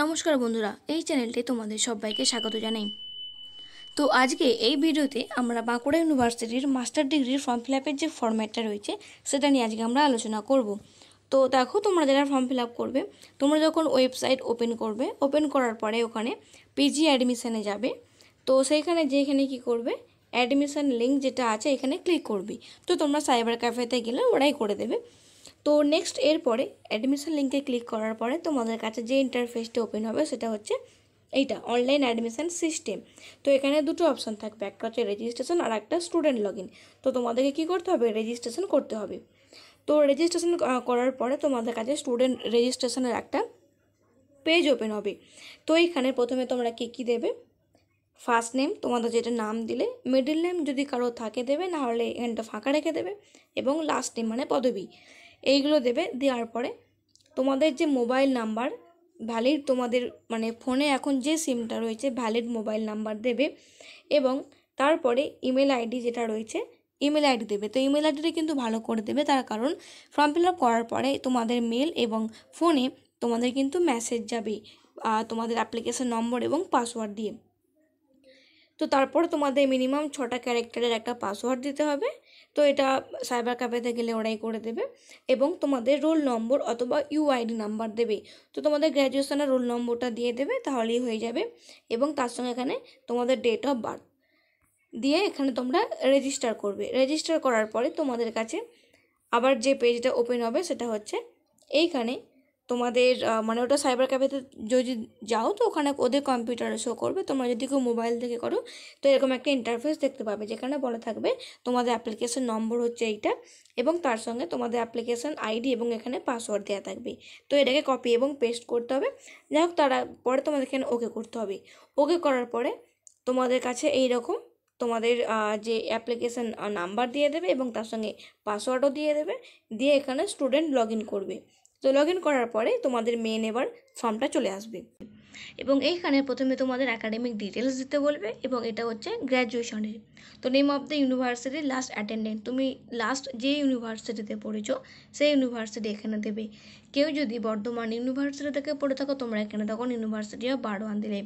নমস্কার বন্ধুরা এই চ্যানেলটি তোমাদের সবাইকে স্বাগত জানাই তো আজকে এই ভিডিওতে আমরা বাঁকুড়া ইউনিভার্সিটির মাস্টার ডিগ্রির ফর্ম ফিল আপের যে ফর্ম্যাটটা রয়েছে সেটা নিয়ে আজকে আমরা আলোচনা করব তো দেখো তোমরা যারা ফর্ম ফিল আপ করবে তোমরা যখন ওয়েবসাইট ওপেন করবে ওপেন করার পরে ওখানে পিজি অ্যাডমিশানে যাবে তো সেইখানে এখানে কী করবে অ্যাডমিশান লিঙ্ক যেটা আছে এখানে ক্লিক করবি তো তোমরা সাইবার ক্যাফেতে গেলে ওরাই করে দেবে তো নেক্সট এরপরে অ্যাডমিশন লিঙ্কে ক্লিক করার পরে তোমাদের কাছে যে ইন্টারফেসটা ওপেন হবে সেটা হচ্ছে এইটা অনলাইন অ্যাডমিশন সিস্টেম তো এখানে দুটো অপশান থাকবে একটা হচ্ছে রেজিস্ট্রেশন আর একটা স্টুডেন্ট লগ তো তোমাদেরকে কী করতে হবে রেজিস্ট্রেশন করতে হবে তো রেজিস্ট্রেশন করার পরে তোমাদের কাছে স্টুডেন্ট রেজিস্ট্রেশনের একটা পেজ ওপেন হবে তো এইখানে প্রথমে তোমরা কী কী দেবে ফার্স্ট নেম তোমাদের যেটা নাম দিলে মিডিল নেম যদি কারো থাকে দেবে নাহলে এখানটা ফাঁকা রেখে দেবে এবং লাস্ট নেম মানে পদবী এইগুলো দেবে দেওয়ার পরে তোমাদের যে মোবাইল নাম্বার ভ্যালিড তোমাদের মানে ফোনে এখন যে সিমটা রয়েছে ভ্যালিড মোবাইল নাম্বার দেবে এবং তারপরে ইমেল আইডি যেটা রয়েছে ইমেল আইডি দেবে তো ইমেল আইডিটা কিন্তু ভালো করে দেবে তার কারণ ফর্ম ফিল আপ করার পরে তোমাদের মেল এবং ফোনে তোমাদের কিন্তু মেসেজ যাবে তোমাদের অ্যাপ্লিকেশন নম্বর এবং পাসওয়ার্ড দিয়ে তো তারপর তোমাদের মিনিমাম ছটা ক্যারেক্টারের একটা পাসওয়ার্ড দিতে হবে তো এটা সাইবার ক্যাফেতে গেলে ওরাই করে দেবে এবং তোমাদের রোল নম্বর অথবা ইউআইডি নাম্বার দেবে তো তোমাদের গ্র্যাজুয়েশনের রোল নম্বরটা দিয়ে দেবে তাহলেই হয়ে যাবে এবং তার সঙ্গে এখানে তোমাদের ডেট অফ বার্থ দিয়ে এখানে তোমরা রেজিস্টার করবে রেজিস্টার করার পরে তোমাদের কাছে আবার যে পেজটা ওপেন হবে সেটা হচ্ছে এইখানে তোমাদের মানে ওটা সাইবার ক্যাফেতে যদি যাও তো ওখানে ওদের কম্পিউটারে শো করবে তোমরা যদি কেউ মোবাইল থেকে করো তো এরকম একটা ইন্টারফেস দেখতে পাবে যেখানে বলা থাকবে তোমাদের অ্যাপ্লিকেশন নম্বর হচ্ছে এইটা এবং তার সঙ্গে তোমাদের অ্যাপ্লিকেশন আইডি এবং এখানে পাসওয়ার্ড দেওয়া থাকবে তো এটাকে কপি এবং পেস্ট করতে হবে যাই হোক তারা পরে তোমাদের এখানে ওকে করতে হবে ওকে করার পরে তোমাদের কাছে এই রকম তোমাদের যে অ্যাপ্লিকেশান নাম্বার দিয়ে দেবে এবং তার সঙ্গে পাসওয়ার্ডও দিয়ে দেবে দিয়ে এখানে স্টুডেন্ট লগ করবে তো লগ ইন করার পরে তোমাদের মেন এবার ফর্মটা চলে আসবে এবং এইখানে প্রথমে তোমাদের অ্যাকাডেমিক ডিটেলস দিতে বলবে এবং এটা হচ্ছে গ্র্যাজুয়েশনের তো নেম অফ দ্য ইউনিভার্সিটির লাস্ট অ্যাটেন্ডেন্ট তুমি লাস্ট যে ইউনিভার্সিটিতে পড়েছো সেই ইউনিভার্সিটি এখানে দেবে কেউ যদি বর্ধমান ইউনিভার্সিটি থেকে পড়ে থাকো তোমরা এখানে তখন ইউনিভার্সিটি অফ বারোয়ান দিলে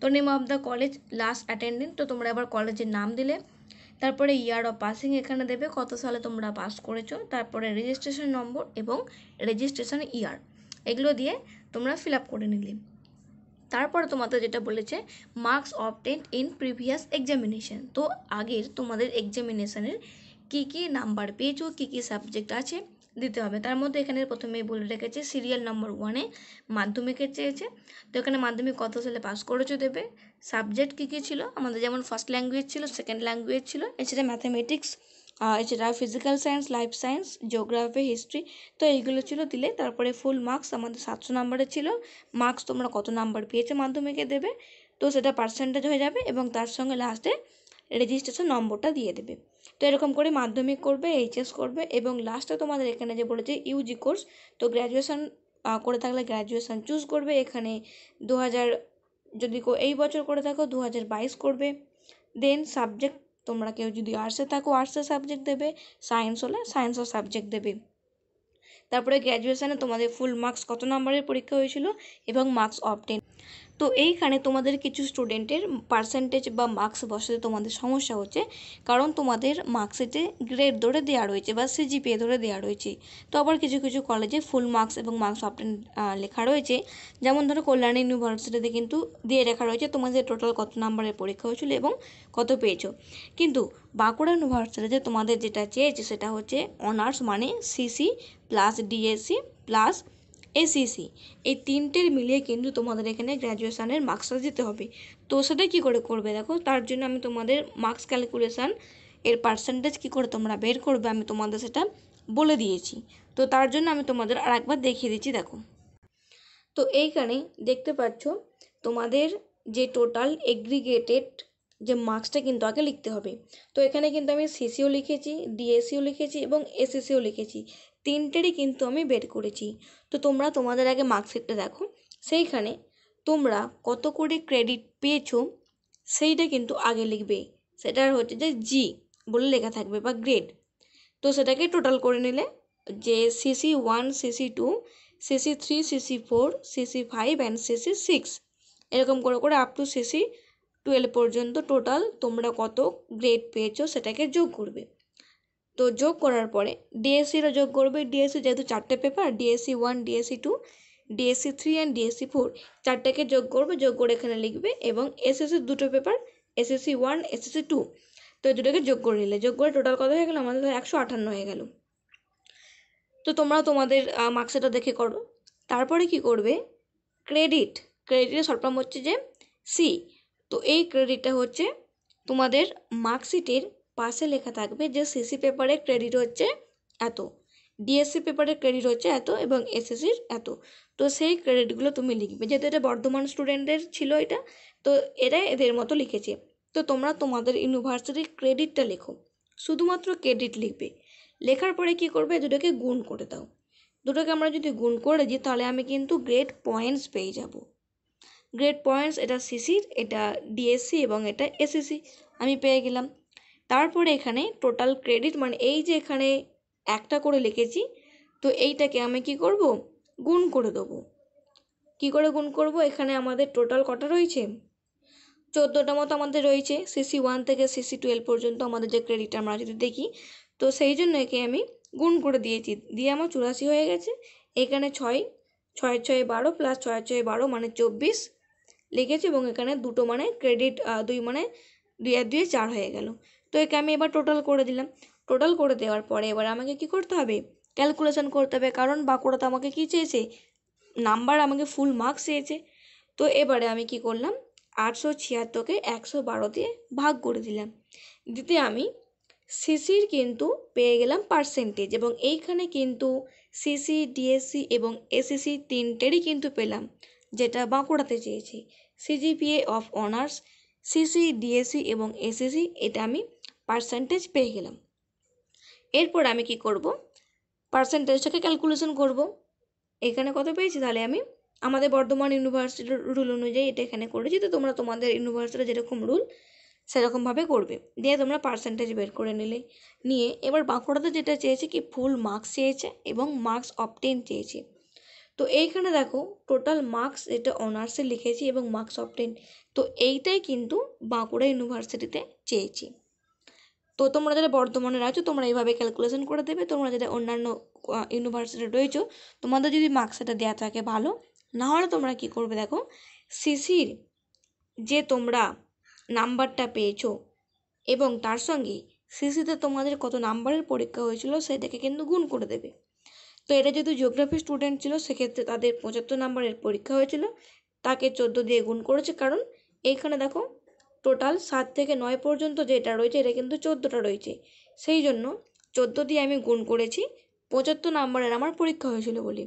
তো name of the college last attendant তো তোমরা এবার কলেজের নাম দিলে তারপরে ইয়ার অফ পাসিং এখানে দেবে কত সালে তোমরা পাস করেছো তারপরে রেজিস্ট্রেশন নম্বর এবং রেজিস্ট্রেশন ইয়ার এগুলো দিয়ে তোমরা ফিল আপ করে নিলে তারপরে তোমাদের যেটা বলেছে marks obtained in previous examination তো আগের তোমাদের এক্সামিনেশানের কী কী নাম্বার পেয়েছো কী কী সাবজেক্ট আছে দিতে হবে তার মধ্যে এখানে প্রথমেই বলে রেখেছে সিরিয়াল নম্বর ওয়ানে মাধ্যমিকের চেয়েছে তো এখানে মাধ্যমিক কত সালে পাস করেছো দেবে সাবজেক্ট কী কী ছিল আমাদের যেমন ফার্স্ট ল্যাঙ্গুয়েজ ছিল সেকেন্ড ল্যাঙ্গুয়েজ ছিল এছাড়া ম্যাথামেটিক্স এছাড়া physical science life science geography history তো এইগুলো ছিল দিলে তারপরে ফুল মার্কস আমাদের সাতশো নাম্বারে ছিল মার্কস তোমরা কত নাম্বার পেয়েছো মাধ্যমিকে দেবে তো সেটা পার্সেন্টেজ হয়ে যাবে এবং তার সঙ্গে লাস্টে রেজিস্ট্রেশন নম্বরটা দিয়ে দেবে তো এরকম করে মাধ্যমিক করবে এইচএস করবে এবং লাস্টে তোমাদের এখানে যে বলেছে ইউজি কোর্স তো গ্র্যাজুয়েশন করে থাকলে গ্র্যাজুয়েশন চুজ করবে এখানে দু হাজার যদি এই বছর করে থাকো দু হাজার বাইশ করবে দেন সাবজেক্ট তোমরা কেউ যদি আর্টসে থাকো আর্টসের সাবজেক্ট দেবে সায়েন্স হলে সায়েন্সের সাবজেক্ট দেবে তারপরে গ্র্যাজুয়েশানে তোমাদের ফুল মার্কস কত নম্বরের পরীক্ষা হয়েছিল এবং মার্কস অবটেন তো এইখানে তোমাদের কিছু স্টুডেন্টের পার্সেন্টেজ বা মার্কস বসাতে তোমাদের সমস্যা হচ্ছে কারণ তোমাদের মার্কসেটে গ্রেড ধরে দেওয়া রয়েছে বা সিজিপিএ ধরে দেওয়া রয়েছে তো আবার কিছু কিছু কলেজে ফুল মার্কস এবং মার্কস আপডেট লেখা রয়েছে যেমন ধরো কল্যাণী ইউনিভার্সিটিতে কিন্তু দিয়ে লেখা রয়েছে তোমাদের টোটাল কত নাম্বারের পরীক্ষা হয়েছিল এবং কত পেয়েছো কিন্তু বাঁকুড়া ইউনিভার্সিটিতে তোমাদের যেটা চেয়েছে সেটা হচ্ছে অনার্স মানে CC plus DSC plus ACC এই তিনটের মিলিয়ে কিন্তু তোমাদের এখানে গ্র্যাজুয়েশানের মার্কসটা দিতে হবে তো সেটা কী করে করবে দেখো তার জন্য আমি তোমাদের মার্কস ক্যালকুলেশান এর পার্সেন্টেজ কী করে তোমরা বের করবে আমি তোমাদের সেটা বলে দিয়েছি তো তার জন্য আমি তোমাদের আর একবার দেখিয়ে দিচ্ছি দেখো তো এইখানে দেখতে পাচ্ছ তোমাদের যে টোটাল এগ্রিগেটেড যে মার্কসটা কিন্তু আগে লিখতে হবে তো এখানে কিন্তু আমি সিসিও লিখেছি ডিএসিও লিখেছি এবং এসএসিও লিখেছি তিনটেরই কিন্তু আমি বের করেছি তো তোমরা তোমাদের আগে মার্কশিটটা দেখো সেইখানে তোমরা কত করে ক্রেডিট পেয়েছো সেইটা কিন্তু আগে লিখবে সেটার হচ্ছে যে জি বলে লেখা থাকবে বা গ্রেড তো সেটাকে টোটাল করে নিলে যে CC one CC two CC three CC four CC five and CC six এরকম করে করে আপ টু সিসি টুয়েলভ পর্যন্ত টোটাল তোমরা কত গ্রেড পেয়েছো সেটাকে যোগ করবে তো যোগ করার পরে ডিএসসিরও যোগ করবে ডিএসসি যেহেতু চারটে paper DSC one DSC two DSC three and DSC four চারটাকে যোগ করবে যোগ করে এখানে লিখবে এবং এসএসসি দুটো paper SSC one SSC two তো এই দুটোকে যোগ করে নিলে যোগ করে টোটাল কত হয়ে গেলো আমাদের একশো আটান্ন হয়ে গেল তো তোমরা তোমাদের মার্কসেটা দেখে করো তারপরে কি করবে ক্রেডিট ক্রেডিটের সরপ্রাম হচ্ছে যে সি তো এই ক্রেডিটটা হচ্ছে তোমাদের মার্কশিটের পাশে লেখা থাকবে যে সিসি পেপারে ক্রেডিট হচ্ছে এত ডিএসসি পেপারে ক্রেডিট হচ্ছে এত এবং এসএসসির এত তো সেই ক্রেডিটগুলো তুমি লিখবে যেহেতু এটা বর্ধমান স্টুডেন্টদের ছিল এটা তো এটাই এদের মতো লিখেছে তো তোমরা তোমাদের ইউনিভার্সিটির ক্রেডিটটা লেখো শুধুমাত্র ক্রেডিট লিখবে লেখার পরে কি করবে দুটোকে গুণ করে দাও দুটোকে আমরা যদি গুণ করে দিই তাহলে আমি কিন্তু গ্রেড পয়েন্টস পেয়ে যাব গ্রেড পয়েন্টস এটা সিসির এটা ডিএসসি এবং এটা এসএসসি আমি পেয়ে গেলাম তারপরে এখানে টোটাল ক্রেডিট মানে এই যে এখানে একটা করে লিখেছি তো এইটাকে আমি কি করব গুণ করে দেবো কি করে গুণ করব এখানে আমাদের টোটাল কটা রয়েছে চোদ্দোটা মতো আমাদের রয়েছে সিসি ওয়ান থেকে সিসি টুয়েলভ পর্যন্ত আমাদের যে ক্রেডিট আমরা যদি দেখি তো সেই জন্য একে আমি গুণ করে দিয়েছি দিয়ে আমার চুরাশি হয়ে গেছে এখানে ছয় ছয় ছয় বারো প্লাস ছয় ছয় বারো মানে চব্বিশ লিখেছি এবং এখানে দুটো মানে ক্রেডিট দুই মানে দুই আর দুই চার হয়ে গেল তো একে আমি এবার টোটাল করে দিলাম টোটাল করে দেওয়ার পরে এবার আমাকে কি করতে হবে ক্যালকুলেশন করতে হবে কারণ বাঁকুড়াতে আমাকে কী চেয়েছে নাম্বার আমাকে ফুল মার্কস চেয়েছে তো এবারে আমি কি করলাম আটশো ছিয়াত্তরকে একশো বারো দিয়ে ভাগ করে দিলাম দিতে আমি সিসির কিন্তু পেয়ে গেলাম পার্সেন্টেজ এবং এইখানে কিন্তু সিসি ডিএসসি এবং এসিসি তিনটেরই কিন্তু পেলাম যেটা বাঁকুড়াতে চেয়েছি CGPA of honours CC DSC এবং এসিসি এটা আমি পার্সেন্টেজ পেয়ে গেলাম এরপর আমি কি করব পার্সেন্টেজটাকে ক্যালকুলেশন করব এখানে কত পেয়েছি তাহলে আমি আমাদের বর্ধমান ইউনিভার্সিটির রুল অনুযায়ী এটা এখানে করেছি তো তোমরা তোমাদের ইউনিভার্সিটির যেরকম রুল সেরকমভাবে করবে দিয়ে তোমরা পার্সেন্টেজ বের করে নিলে নিয়ে এবার বাঁকুড়াতে যেটা চেয়েছে কি ফুল মার্কস চেয়েছে এবং মার্কস অপটেন চেয়েছে তো এইখানে দেখো টোটাল মার্কস এটা অনার্সে লিখেছি এবং মার্কস অপটেন তো এইটাই কিন্তু বাঁকুড়া ইউনিভার্সিটিতে চেয়েছি তো তোমরা যারা বর্ধমানের আছো তোমরা এইভাবে ক্যালকুলেশন করে দেবে তোমরা যারা অন্যান্য ইউনিভার্সিটি রয়েছো তোমাদের যদি মার্কসটা দেওয়া থাকে ভালো নাহলে তোমরা কি করবে দেখো সিসির যে তোমরা নাম্বারটা পেয়েছো এবং তার সঙ্গে সিসিতে তোমাদের কত নাম্বারের পরীক্ষা হয়েছিল সেটাকে কিন্তু গুণ করে দেবে তো এটা যেহেতু জিওগ্রাফি স্টুডেন্ট ছিল সেক্ষেত্রে তাদের পঁচাত্তর নাম্বারের পরীক্ষা হয়েছিল তাকে চোদ্দো দিয়ে গুণ করেছে কারণ এইখানে দেখো টোটাল সাত থেকে নয় পর্যন্ত যেটা রয়েছে এটা কিন্তু চোদ্দোটা রয়েছে সেই জন্য চোদ্দ দিয়ে আমি গুণ করেছি পঁচাত্তর নম্বরের আমার পরীক্ষা হয়েছিল বলি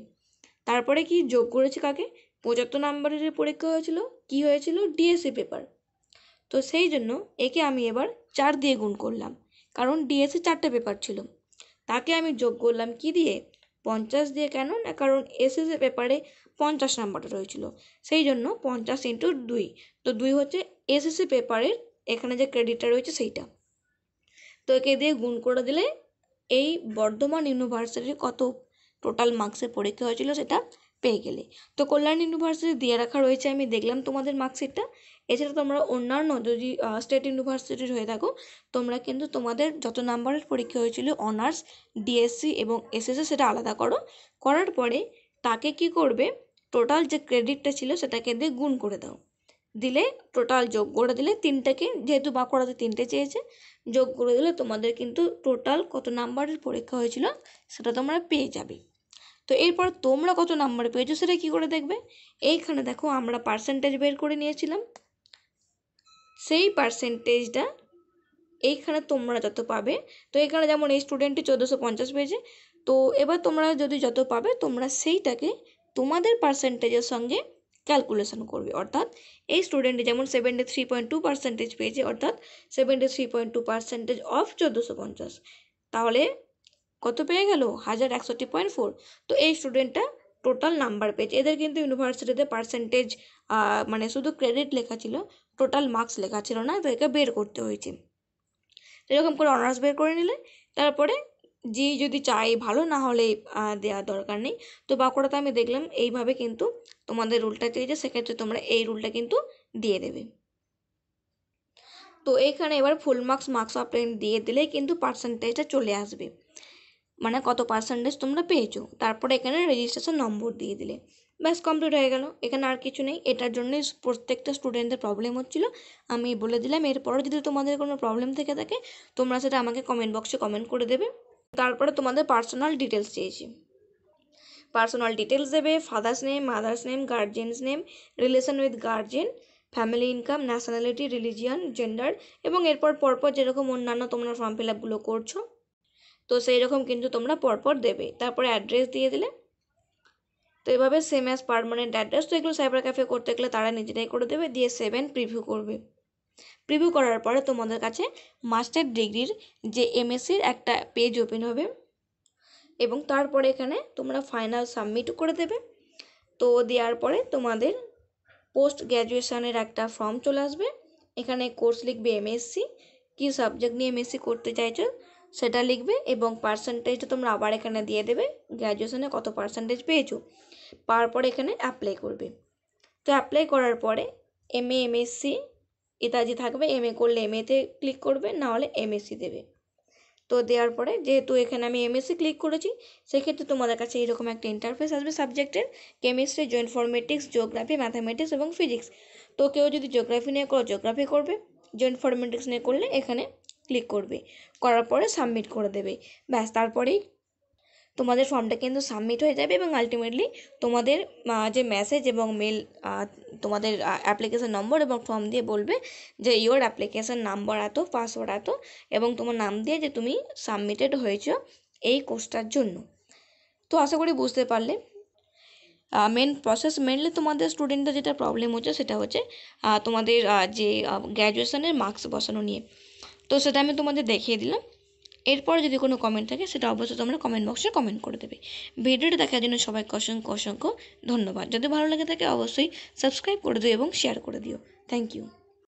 তারপরে কি যোগ করেছি কাকে পঁচাত্তর নম্বরের পরীক্ষা হয়েছিল কি হয়েছিল ডিএসসি পেপার e তো সেই জন্য একে আমি এবার চার দিয়ে গুণ করলাম কারণ ডিএসসি e চারটে পেপার ছিল তাকে আমি যোগ করলাম কি দিয়ে পঞ্চাশ দিয়ে কেন না কারণ এসএসএ পেপারে পঞ্চাশ নাম্বারটা রয়েছিল সেই জন্য পঞ্চাশ ইন্টু দুই তো দুই হচ্ছে এসএসসি পেপারের এখানে যে ক্রেডিটটা রয়েছে সেইটা তো একে দিয়ে গুণ করে দিলে এই বর্ধমান ইউনিভার্সিটির কত টোটাল মার্কসের পরীক্ষা হয়েছিল সেটা পেয়ে গেলে তো কল্যাণ ইউনিভার্সিটি দিয়ে রাখা রয়েছে আমি দেখলাম তোমাদের মার্কশিটটা এছাড়া তোমরা অন্যান্য যদি স্টেট ইউনিভার্সিটির হয়ে থাকো তোমরা কিন্তু তোমাদের যত নাম্বারের পরীক্ষা হয়েছিল অনার্স ডিএসসি এবং এসএসসি সেটা আলাদা করো করার পরে তাকে কি করবে টোটাল যে ক্রেডিটটা ছিল সেটাকে দিয়ে গুণ করে দাও দিলে টোটাল যোগ করে দিলে তিনটাকে যেহেতু বাঁকুড়াতে তিনটে চেয়েছে যোগ করে দিলে তোমাদের কিন্তু টোটাল কত নাম্বারের পরীক্ষা হয়েছিল সেটা তোমরা পেয়ে যাবে তো এরপর তোমরা কত নাম্বার পেয়েছো সেটা কী করে দেখবে এইখানে দেখো আমরা পার্সেন্টেজ বের করে নিয়েছিলাম সেই পার্সেন্টেজটা এইখানে তোমরা যত পাবে তো এখানে যেমন এই স্টুডেন্টটি চোদ্দোশো পঞ্চাশ পেয়েছে তো এবার তোমরা যদি যত পাবে তোমরা সেইটাকে তোমাদের পার্সেন্টেজের সঙ্গে ক্যালকুলেশন করবে অর্থাৎ এই স্টুডেন্টটি যেমন seventy three point two percentage পেয়েছে অর্থাৎ seventy three point two percentage of চোদ্দোশো পঞ্চাশ তাহলে কত পেয়ে গেল হাজার একষট্টি পয়েন্ট ফোর তো এই স্টুডেন্টটা টোটাল নাম্বার পেয়েছে এদের কিন্তু ইউনিভার্সিটিতে পার্সেন্টেজ মানে শুধু ক্রেডিট লেখা ছিল টোটাল মার্কস লেখা ছিল না তাদেরকে বের করতে হয়েছে এরকম করে অনার্স বের করে নিলে তারপরে যে যদি চাই ভালো না হলে দেওয়ার দরকার নেই তো বাঁকুড়াতে আমি দেখলাম এইভাবে কিন্তু তোমাদের রুলটা চেয়েছে সেক্ষেত্রে তোমরা এই রুলটা কিন্তু দিয়ে দেবে তো এখানে এবার ফুল মার্কস মার্কস অফ দিয়ে দিলে কিন্তু পার্সেন্টেজটা চলে আসবে মানে কত পার্সেন্টেজ তোমরা পেয়েছো তারপরে এখানে রেজিস্ট্রেশন নম্বর দিয়ে দিলে ব্যাস কমপ্লিট হয়ে গেল এখানে আর কিছু নেই এটার জন্যই প্রত্যেকটা স্টুডেন্টদের প্রবলেম হচ্ছিলো আমি বলে দিলাম এরপরও যদি তোমাদের কোনো প্রবলেম থেকে থাকে তোমরা সেটা আমাকে কমেন্ট বক্সে কমেন্ট করে দেবে তারপরে তোমাদের পার্সোনাল ডিটেলস চেয়েছি পার্সোনাল ডিটেলস দেবে father's name mother's name guardian's name relation with guardian family income nationality religion gender এবং এরপর পরপর যেরকম অন্যান্য তোমরা ফর্ম ফিল আপগুলো করছো তো সেই রকম কিন্তু তোমরা পরপর দেবে তারপরে অ্যাড্রেস দিয়ে দিলে তো এভাবে সেম অ্যাজ পারমানেন্ট অ্যাড্রেস তো এগুলো সাইবার ক্যাফে করতে গেলে তারা নিজেরাই করে দেবে দিয়ে সেভেন প্রিভিউ করবে প্রিভিউ করার পরে তোমাদের কাছে মাস্টার ডিগ্রির যে এমএসসির একটা পেজ ওপেন হবে এবং তারপরে এখানে তোমরা ফাইনাল সাবমিট করে দেবে তো দেওয়ার পরে তোমাদের পোস্ট গ্র্যাজুয়েশানের একটা ফর্ম চলে আসবে এখানে কোর্স লিখবে এমএসসি কী সাবজেক্ট নিয়ে এমএসসি করতে চাইছো সেটা লিখবে এবং পার্সেন্টেজটা তোমরা আবার এখানে দিয়ে দেবে গ্র্যাজুয়েশনে কত পার্সেন্টেজ পেয়েছো পাওয়ার পরে এখানে অ্যাপ্লাই করবে তো অ্যাপ্লাই করার পরে এম এ এম এসসি ইত্যাদি থাকবে এম এ করলে এম এতে ক্লিক করবে নাহলে হলে এম এসসি দেবে তো দেওয়ার পরে যেহেতু এখানে আমি এমএসসি ক্লিক করেছি সেক্ষেত্রে তোমাদের কাছে এইরকম একটা ইন্টারফেস আসবে সাবজেক্টের কেমিস্ট্রি জয়েন্ট ফরমেটিক্স জিওগ্রাফি ম্যাথামেটিক্স এবং ফিজিক্স তো কেউ যদি জিওগ্রাফি নিয়ে করো জিওগ্রাফি করবে জয়েন্ট ফরমেটিক্স নিয়ে করলে এখানে ক্লিক করবে করার পরে সাবমিট করে দেবে ব্যাস তারপরেই তোমাদের ফর্মটা কিন্তু সাবমিট হয়ে যাবে এবং আলটিমেটলি তোমাদের যে মেসেজ এবং মেল তোমাদের অ্যাপ্লিকেশান নম্বর এবং ফর্ম দিয়ে বলবে যে ইওর অ্যাপ্লিকেশান নাম্বার এত পাসওয়ার্ড এত এবং তোমার নাম দিয়ে যে তুমি সাবমিটেড হয়েছ এই কোর্সটার জন্য তো আশা করি বুঝতে পারলে মেন প্রসেস মেনলি তোমাদের স্টুডেন্টদের যেটা প্রবলেম হচ্ছে সেটা হচ্ছে তোমাদের যে গ্র্যাজুয়েশনের মার্কস বসানো নিয়ে তো সেটা আমি তোমাদের দেখিয়ে দিলাম এরপর যদি কোনো কমেন্ট থাকে সেটা অবশ্যই তোমরা কমেন্ট বক্সে কমেন্ট করে দেবে ভিডিওটা দেখার জন্য সবাইকে অসংখ্য অসংখ্য ধন্যবাদ যদি ভালো লাগে থাকে অবশ্যই সাবস্ক্রাইব করে দিও এবং শেয়ার করে দিও থ্যাংক ইউ